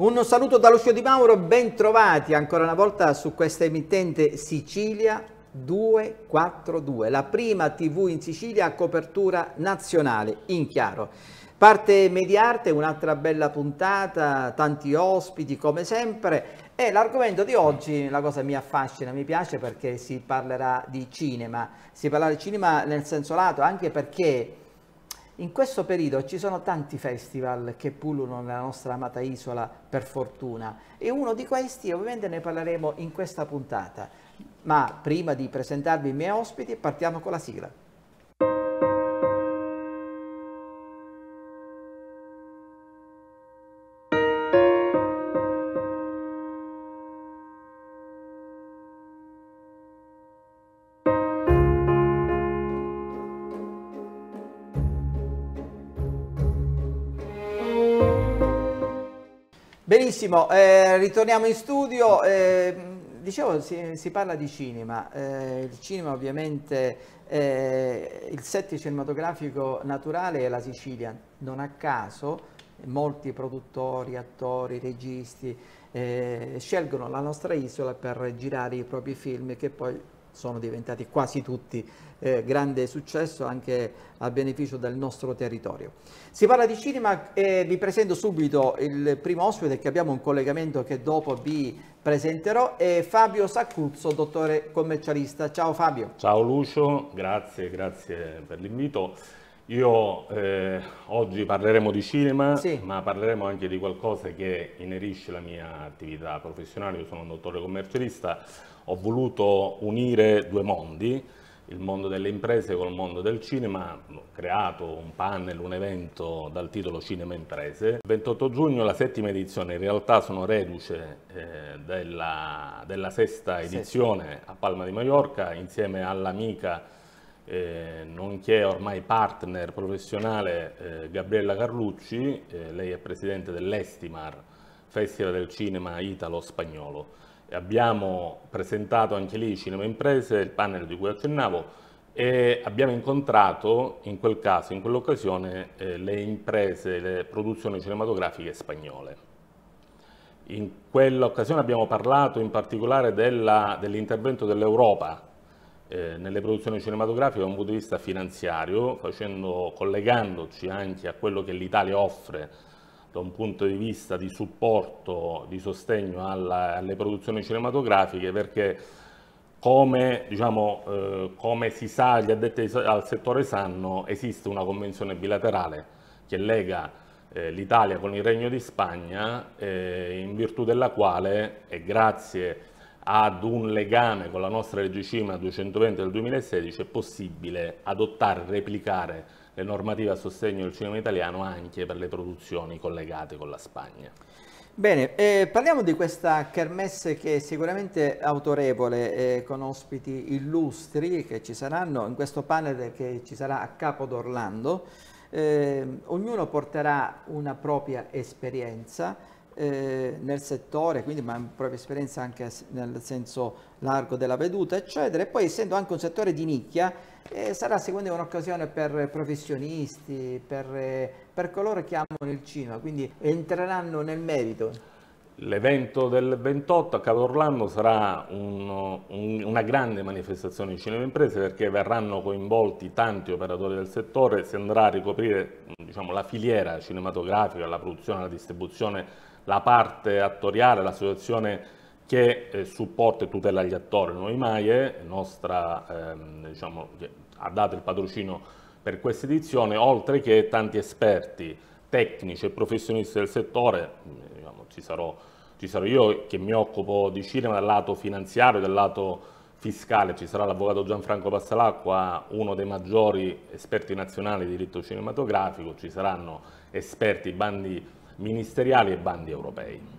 Un saluto da Lucio Di Mauro, bentrovati ancora una volta su questa emittente Sicilia 242, la prima TV in Sicilia a copertura nazionale, in chiaro. Parte Mediarte, un'altra bella puntata, tanti ospiti come sempre e l'argomento di oggi, la cosa mi affascina, mi piace perché si parlerà di cinema, si parlerà di cinema nel senso lato anche perché in questo periodo ci sono tanti festival che pullulano nella nostra amata isola, per fortuna, e uno di questi ovviamente ne parleremo in questa puntata. Ma prima di presentarvi i miei ospiti partiamo con la sigla. Benissimo, eh, ritorniamo in studio. Eh, dicevo, si, si, parla di cinema. Eh, il cinema ovviamente, eh, il set cinematografico naturale è la Sicilia. Non a caso molti produttori, attori, registi eh, scelgono la nostra isola per girare i propri film che poi sono diventati quasi tutti eh, grande successo anche a beneficio del nostro territorio. Si parla di cinema e vi presento subito il primo ospite che abbiamo un collegamento che dopo vi presenterò è Fabio Saccuzzo, dottore commercialista. Ciao Fabio. Ciao Lucio, grazie, grazie per l'invito. Io eh, oggi parleremo di cinema, sì. ma parleremo anche di qualcosa che inerisce la mia attività professionale. Io sono un dottore commercialista, ho voluto unire due mondi, il mondo delle imprese col mondo del cinema, ho creato un panel, un evento dal titolo Cinema Imprese. Il 28 giugno la settima edizione, in realtà sono reduce eh, della, della, sesta edizione sesta. a Palma di Mallorca insieme all'amica eh, nonché ormai partner professionale eh, Gabriella Carlucci, eh, lei è presidente dell'Estimar, Festival del Cinema Italo-Spagnolo abbiamo presentato anche lì Cinema Imprese, il panel di cui accennavo, e abbiamo incontrato in quel caso, in quell'occasione, eh, le imprese, le produzioni cinematografiche spagnole. In quell'occasione abbiamo parlato in particolare dell'intervento dell'Europa eh, nelle produzioni cinematografiche da un punto di vista finanziario, facendo, collegandoci anche a quello che l'Italia offre da un punto di vista di supporto, di sostegno alla, alle produzioni cinematografiche perché come, diciamo, eh, come, si sa, gli addetti al settore sanno, esiste una convenzione bilaterale che lega eh, l'Italia con il Regno di Spagna eh, in virtù della quale e grazie ad un legame con la nostra legge CIMA 220 del 2016 è possibile adottare, replicare le normative a sostegno del cinema italiano anche per le produzioni collegate con la Spagna. Bene, eh, parliamo di questa kermesse che è sicuramente autorevole, eh, con ospiti illustri che ci saranno in questo panel che ci sarà a capo d'Orlando. Eh, ognuno porterà una propria esperienza eh, nel settore, quindi ma propria esperienza anche nel senso largo della veduta, eccetera, e poi essendo anche un settore di nicchia, eh, sarà secondo me un'occasione per professionisti, per, per coloro che amano il cinema, quindi entreranno nel merito. L'evento del 28 a Capo Orlando sarà un, un, una grande manifestazione di cinema imprese perché verranno coinvolti tanti operatori del settore, si andrà a ricoprire diciamo, la filiera cinematografica, la produzione, la distribuzione la parte attoriale, l'associazione che eh, supporta e tutela gli attori, Noi Maie, nostra, ehm, diciamo, ha dato il patrocino per questa edizione, oltre che tanti esperti, tecnici e professionisti del settore, mm, diciamo, ci, sarò, ci, sarò, io che mi occupo di cinema dal lato finanziario, dal lato fiscale, ci sarà l'avvocato Gianfranco Passalacqua, uno dei maggiori esperti nazionali di diritto cinematografico, ci saranno esperti bandi ministeriali e bandi europei.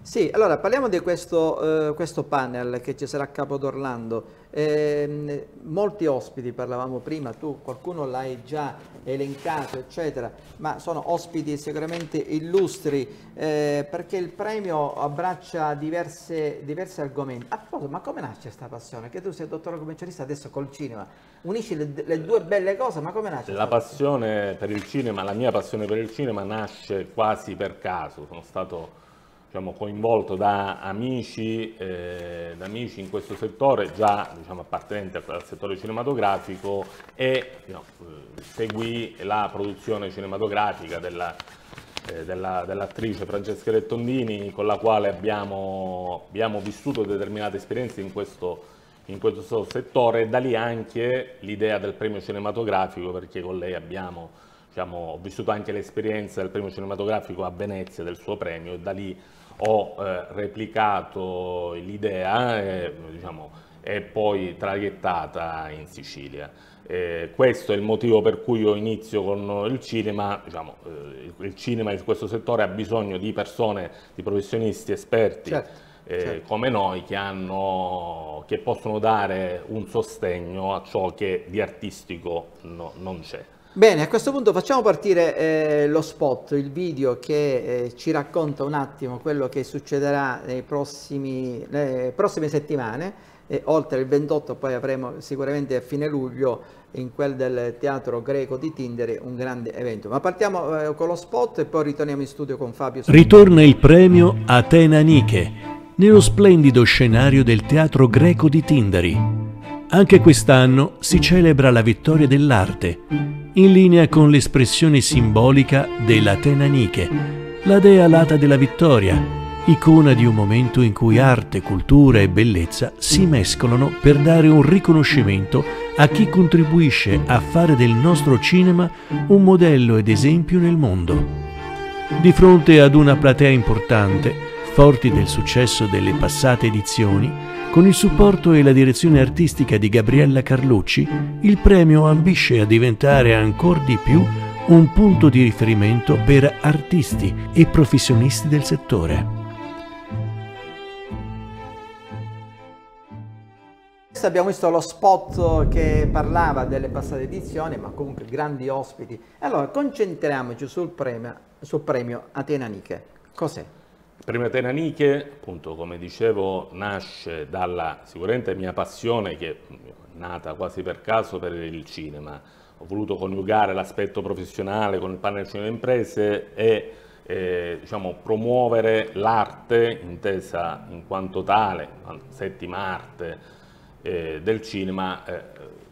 Sì, allora parliamo di questo, eh, questo panel che ci sarà a Capo d'Orlando. Eh, molti ospiti, parlavamo prima, tu qualcuno l'hai già elencato, eccetera, ma sono ospiti sicuramente illustri eh, perché il premio abbraccia diverse, diversi argomenti. A proposito, ma come nasce questa passione? Che tu sei dottore commercialista adesso col cinema, unisci le, le due belle cose, ma come nasce? La passione per il cinema, la mia passione per il cinema nasce quasi per caso, sono stato diciamo, coinvolto da amici, eh, da amici, in questo settore, già diciamo, appartenenti al, al, settore cinematografico, e no, eh, seguì la produzione cinematografica della, eh, della, dell'attrice Francesca Rettondini, con la quale abbiamo, abbiamo vissuto determinate esperienze in questo, in questo settore, e da lì anche l'idea del premio cinematografico, perché con lei abbiamo... Diciamo, ho vissuto anche l'esperienza del premio cinematografico a Venezia, del suo premio, e da lì ho eh, replicato l'idea eh, diciamo, e poi traghettata in Sicilia. Eh, questo è il motivo per cui io inizio con il cinema, diciamo, eh, il cinema in questo settore ha bisogno di persone, di professionisti esperti certo, eh, certo. come noi che, hanno, che, possono dare un sostegno a ciò che di artistico no, non c'è. Bene, a questo punto facciamo partire eh, lo spot, il video che eh, ci racconta un attimo quello che succederà prossimi, nelle prossime settimane. E oltre il 28 poi avremo sicuramente a fine luglio in quel del teatro greco di Tindere un grande evento. Ma partiamo eh, con lo spot e poi ritorniamo in studio con Fabio. Ritorna il premio Atena Nike nello splendido scenario del teatro greco di Tindari anche quest'anno si celebra la vittoria dell'arte, in linea con l'espressione simbolica della Nike, la dea alata della vittoria, icona di un momento in cui arte, cultura e bellezza si mescolano per dare un riconoscimento a chi contribuisce a fare del nostro cinema un modello ed esempio nel mondo. Di fronte ad una platea importante, forti del successo delle passate edizioni, con il supporto e la direzione artistica di Gabriella Carlucci, il premio ambisce a diventare ancor di più un punto di riferimento per artisti e professionisti del settore. abbiamo visto lo spot che parlava delle passate edizioni, ma comunque grandi ospiti. Allora, concentriamoci sul premio, sul premio Atena Nike. Cos'è? Premio Atena Niche, appunto come dicevo, nasce dalla sicuramente mia passione che è nata quasi per caso per il cinema. Ho voluto coniugare l'aspetto professionale con il panel cinema imprese e eh, diciamo, promuovere l'arte intesa in quanto tale, settima arte eh, del cinema, eh,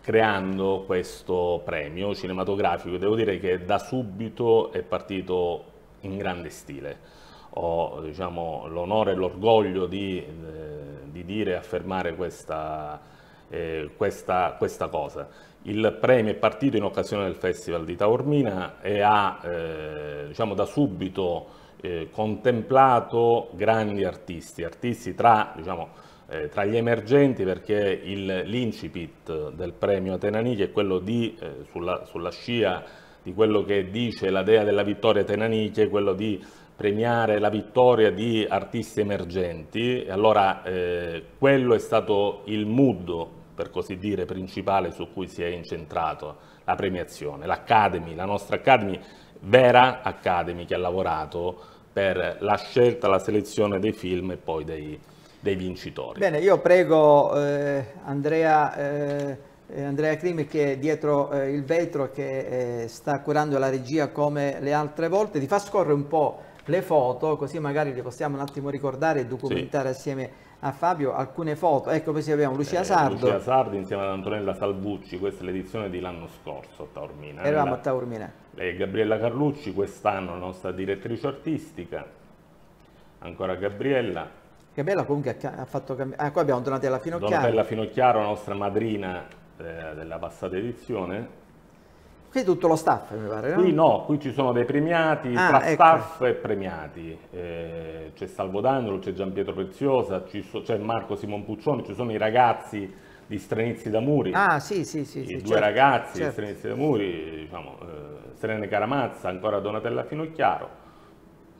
creando questo premio cinematografico. Devo dire che da subito è partito in grande stile ho diciamo, l'onore e l'orgoglio di, eh, di, dire e affermare questa, eh, questa, questa, cosa. Il premio è partito in occasione del Festival di Taormina e ha eh, diciamo, da subito eh, contemplato grandi artisti, artisti tra, diciamo, eh, tra gli emergenti perché l'incipit del premio Atenanichi è quello di, eh, sulla, sulla, scia di quello che dice la dea della vittoria Atenanichi, quello di premiare la vittoria di artisti emergenti e allora eh, quello è stato il mood, per così dire, principale su cui si è incentrato la premiazione, l'Academy, la nostra Academy, vera Academy che ha lavorato per la scelta, la selezione dei film e poi dei, dei vincitori. Bene, io prego eh, Andrea... Eh... eh Andrea Crimi che è dietro eh, il vetro che eh, sta curando la regia come le altre volte, ti fa scorrere un po' le foto, così magari le possiamo un attimo ricordare e documentare sì. assieme a Fabio alcune foto. Ecco, così abbiamo Lucia eh, Sardo. Lucia Sardo insieme ad Antonella Salvucci, questa è l'edizione di l'anno scorso a Taormina. Eravamo a Taormina. E Gabriella Carlucci, quest'anno la nostra direttrice artistica. Ancora Gabriella. Gabriella comunque ha fatto cambiare... Ah, qua abbiamo Donatella Finocchiaro. Donatella Finocchiaro, nostra madrina eh, della passata edizione Qui tutto lo staff, mi pare, no? Qui no, qui ci sono dei premiati, ah, tra ecco. staff e premiati. Eh, c'è Salvo D'Angelo, c'è Gian Pietro Preziosa, so, c'è Marco Simon Puccioni, ci sono i ragazzi di Stranizi d'Amuri. Ah, sì, sì, sì. I sì, due certo, ragazzi certo. di Stranizi d'Amuri, Muri, diciamo, eh, Serene Caramazza, ancora Donatella Finocchiaro.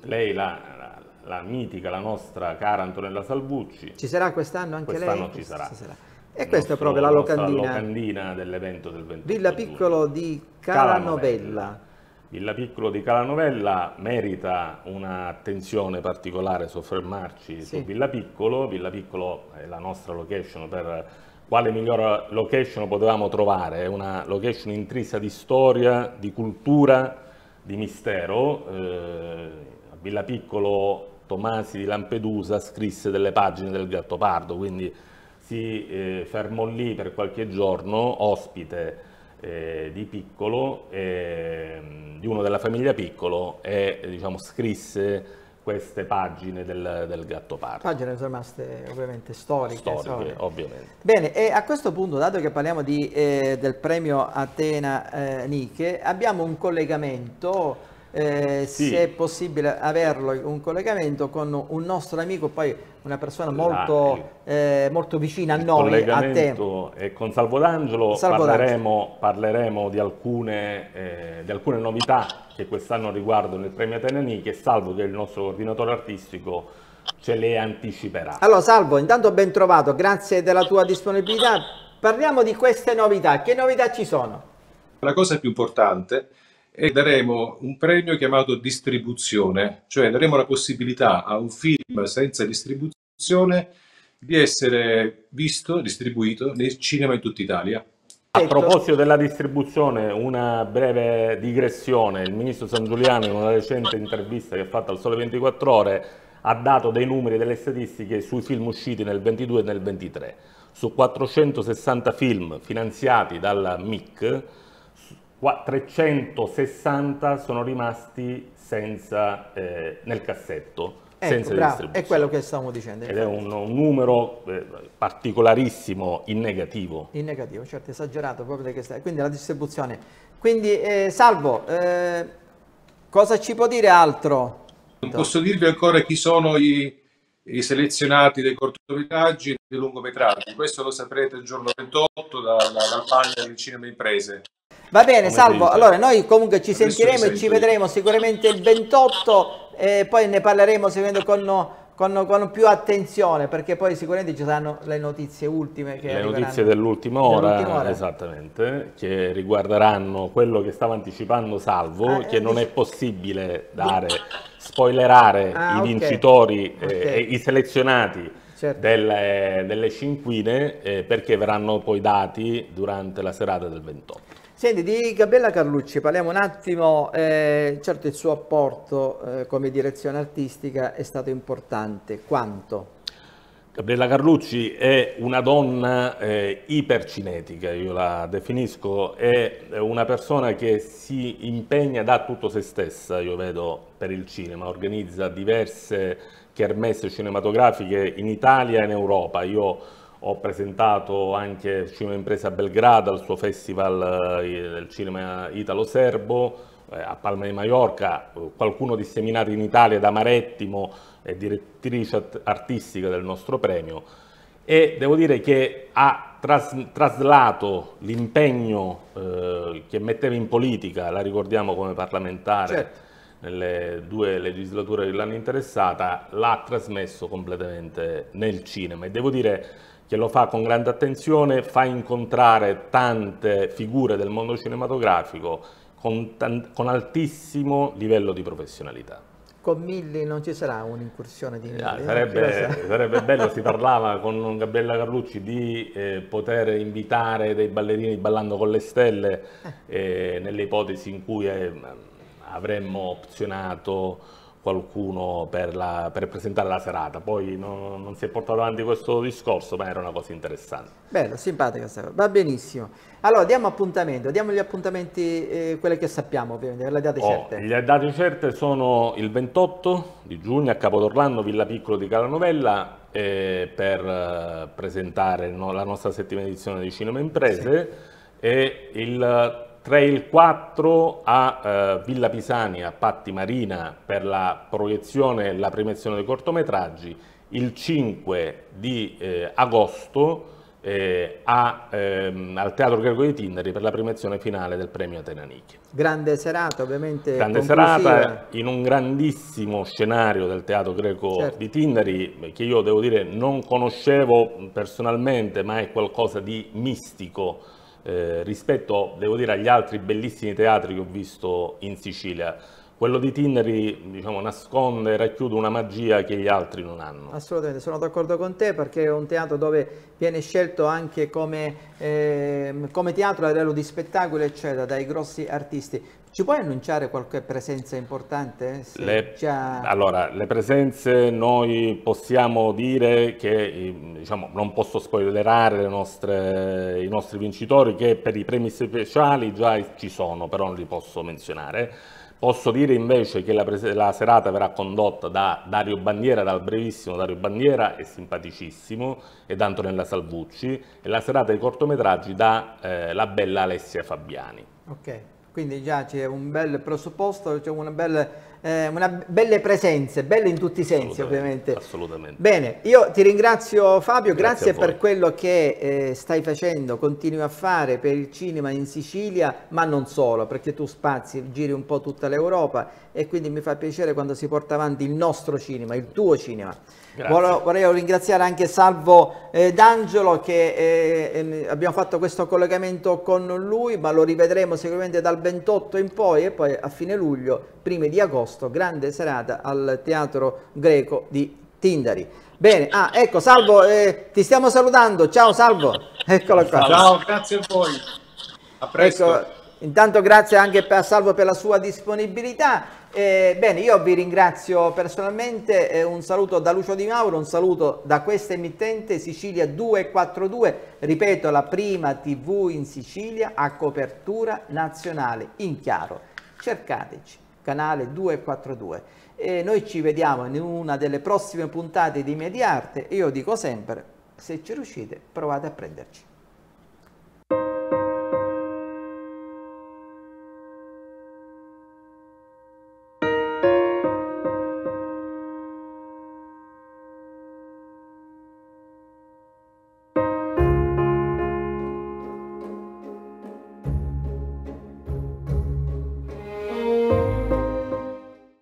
Lei, la, la, la, mitica, la nostra cara Antonella Salvucci. Ci sarà quest'anno anche quest'anno lei? Quest'anno ci sarà. Ci sarà. E questa è proprio la locandina. locandina dell'evento del 21. Villa Piccolo di Calanovella. Calanovella. Villa Piccolo di Calanovella merita un'attenzione particolare soffermarci sì. su Villa Piccolo. Villa Piccolo è la nostra location per quale migliore location potevamo trovare, è una location intrisa di storia, di cultura, di mistero. Eh, Villa Piccolo Tomasi di Lampedusa scrisse delle pagine del Gattopardo, quindi si eh, fermò lì per qualche giorno, ospite eh, di Piccolo, ehm, di uno della famiglia Piccolo e diciamo, scrisse queste pagine del, del Gatto Parco. Pagine sono rimaste ovviamente storiche. Storiche, storiche. ovviamente. Bene, e a questo punto, dato che parliamo di, eh, del premio Atena eh, Nike, abbiamo un collegamento eh, sì. se è possibile averlo un collegamento con un nostro amico, poi una persona molto, La, eh, molto vicina a noi, a te. E con Salvo D'Angelo parleremo, parleremo, di, alcune, eh, di alcune novità che quest'anno riguardano il premio Tenani, che Salvo, che è il nostro coordinatore artistico, ce le anticiperà. Allora Salvo, intanto ben trovato, grazie della tua disponibilità. Parliamo di queste novità, che novità ci sono? La cosa più importante e daremo un premio chiamato distribuzione, cioè daremo la possibilità a un film senza distribuzione di essere visto, distribuito nel cinema in tutta Italia. A proposito della distribuzione, una breve digressione. Il ministro San Giuliano in una recente intervista che ha fatto al Sole 24 Ore ha dato dei numeri e delle statistiche sui film usciti nel 22 e nel 23. Su 460 film finanziati dal MIC, qua 360 sono rimasti senza, eh, nel cassetto. Ecco, bravo, è quello che stavamo dicendo. Ed è un, un numero eh, particolarissimo in negativo. In negativo, certo, esagerato proprio perché Quindi la distribuzione. Quindi, eh, Salvo, eh, cosa ci può dire altro? Non posso dirvi ancora chi sono i, i selezionati dei cortometraggi e dei lungometraggi. Questo lo saprete il giorno 28 dalla campagna del Cinema Imprese. Va bene, Salvo. Dite. Allora, noi comunque ci sentiremo e ci vedremo sicuramente il 28 e poi ne parleremo seguendo con, con, con, più attenzione perché poi sicuramente ci saranno le notizie ultime. Che le notizie dell'ultima ora, dell ora, esattamente, che riguarderanno quello che stava anticipando Salvo, ah, che eh, non è possibile dare, spoilerare ah, i vincitori eh, okay. Eh, e i selezionati. Certo. Delle, delle, cinquine eh, perché verranno poi dati durante la serata del 28. Senti, di Gabriella Carlucci parliamo un attimo, eh, certo il suo apporto eh, come direzione artistica è stato importante, quanto? Gabriella Carlucci è una donna eh, ipercinetica, io la definisco, è una persona che si impegna, da tutto se stessa, io vedo, per il cinema, organizza diverse kermesse cinematografiche in Italia e in Europa, io ho presentato anche Cinema Impresa a Belgrado al suo festival eh, del cinema italo-serbo, eh, a Palma di Mallorca, eh, qualcuno disseminato in Italia da Marettimo, direttrice artistica del nostro premio, e devo dire che ha tras traslato l'impegno eh, che metteva in politica, la ricordiamo come parlamentare, certo nelle due legislature dell'anno interessata, l'ha trasmesso completamente nel cinema e devo dire che lo fa con grande attenzione, fa incontrare tante figure del mondo cinematografico con, con altissimo livello di professionalità. Con Milli non ci sarà un'incursione di Milli? Ah, eh? sarebbe, sarebbe, bello, si parlava con Gabriella Carlucci di eh, poter invitare dei ballerini ballando con le stelle eh, eh nelle ipotesi in cui eh, avremmo opzionato qualcuno per, la, per, presentare la serata. Poi non, non, si è portato avanti questo discorso, ma era una cosa interessante. Bello, simpatica Va benissimo. Allora, diamo appuntamento, diamo gli appuntamenti, eh, quelle che sappiamo ovviamente, per le date oh, certe. Le date certe sono il 28 di giugno a Capodorlando, Villa Piccolo di Calanovella, eh, per eh, presentare no, la nostra settima edizione di Cinema Imprese sì. e il tra il 4 a eh, Villa a Patti Marina per la proiezione e la premiazione dei cortometraggi, il 5 di eh, agosto eh, a, ehm, al Teatro Greco di Tindari per la premiazione finale del premio Atenanicchia. Grande serata ovviamente. Grande serata in un grandissimo scenario del Teatro Greco certo. di Tindari che io devo dire non conoscevo personalmente ma è qualcosa di mistico eh, rispetto, devo dire, agli altri bellissimi teatri che ho visto in Sicilia quello di Tinneri diciamo, nasconde e racchiude una magia che gli altri non hanno. Assolutamente, sono d'accordo con te perché è un teatro dove viene scelto anche come, eh, come teatro a livello di spettacolo eccetera dai grossi artisti. Ci puoi annunciare qualche presenza importante? Sì, le, già... Allora, le presenze noi possiamo dire che, ehm, diciamo, non posso spoilerare nostre, i nostri vincitori, che per i premi speciali già ci sono, però non li posso menzionare. Posso dire invece che la, la, serata verrà condotta da Dario Bandiera, dal brevissimo Dario Bandiera e simpaticissimo, ed Antonella Salvucci, e la serata dei cortometraggi da eh, la bella Alessia Fabiani. Ok, quindi già c'è un bel presupposto, c'è una bella eh, una belle presenze, belle in tutti i sensi ovviamente. Assolutamente. Bene, io ti ringrazio Fabio, grazie, grazie per quello che eh, stai facendo, continui a fare per il cinema in Sicilia, ma non solo, perché tu spazi, giri un po' tutta l'Europa e quindi mi fa piacere quando si porta avanti il nostro cinema, il tuo cinema. Vorrei, vorrei ringraziare anche Salvo eh, D'Angelo che eh, eh, abbiamo fatto questo collegamento con lui, ma lo rivedremo sicuramente dal 28 in poi e poi a fine luglio, primi di agosto agosto, grande serata al Teatro Greco di Tindari. Bene, ah, ecco, Salvo, eh, ti stiamo salutando. Ciao, Salvo. Eccolo qua. Ciao, grazie a voi. A ecco, presto. Ecco, intanto grazie anche a Salvo per la sua disponibilità. Eh, bene, io vi ringrazio personalmente, eh, un saluto da Lucio Di Mauro, un saluto da questa emittente Sicilia 242, ripeto la prima tv in Sicilia a copertura nazionale, in chiaro, cercateci canale 242. E noi ci vediamo in una delle prossime puntate di Mediarte. Io dico sempre, se ci riuscite, provate a prenderci.